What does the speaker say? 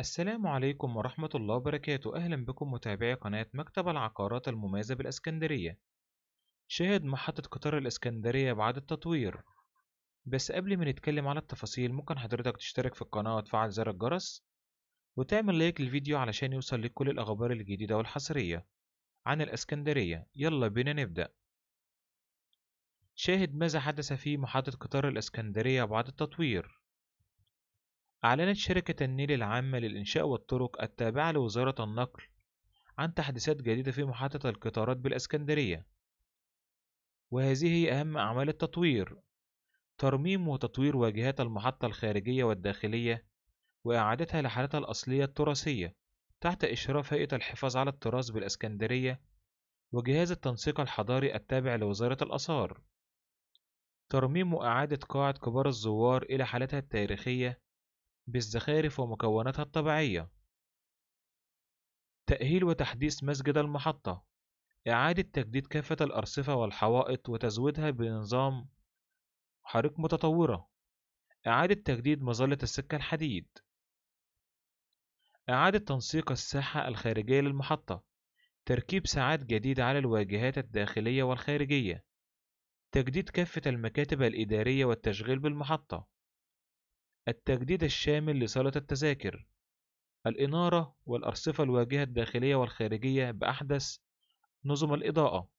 السلام عليكم ورحمة الله وبركاته أهلا بكم متابعي قناة مكتب العقارات المميزة بالإسكندرية شاهد محطة قطار الإسكندرية بعد التطوير بس قبل ما نتكلم على التفاصيل ممكن حضرتك تشترك في القناة وتفعل زر الجرس وتعمل لايك للفيديو علشان يوصل لك كل الأخبار الجديدة والحصرية عن الإسكندرية يلا بينا نبدأ شاهد ماذا حدث في محطة قطار الإسكندرية بعد التطوير أعلنت شركة النيل العامة للإنشاء والطرق التابعة لوزارة النقل عن تحديثات جديدة في محطة القطارات بالإسكندرية وهذه هي أهم أعمال التطوير ترميم وتطوير واجهات المحطة الخارجية والداخلية وإعادتها لحالتها الأصلية التراثية تحت إشراف هيئة الحفاظ على التراث بالإسكندرية وجهاز التنسيق الحضاري التابع لوزارة الآثار ترميم وإعادة قاعة كبار الزوار إلى حالتها التاريخية بالزخارف ومكوناتها الطبيعية تأهيل وتحديث مسجد المحطة إعادة تجديد كافة الأرصفة والحوائط وتزويدها بنظام حريق متطورة إعادة تجديد مظلة السكة الحديد إعادة تنسيق الساحة الخارجية للمحطة تركيب ساعات جديدة على الواجهات الداخلية والخارجية تجديد كافة المكاتب الإدارية والتشغيل بالمحطة التجديد الشامل لصالة التذاكر الإنارة والأرصفة الواجهة الداخلية والخارجية بأحدث نظم الإضاءة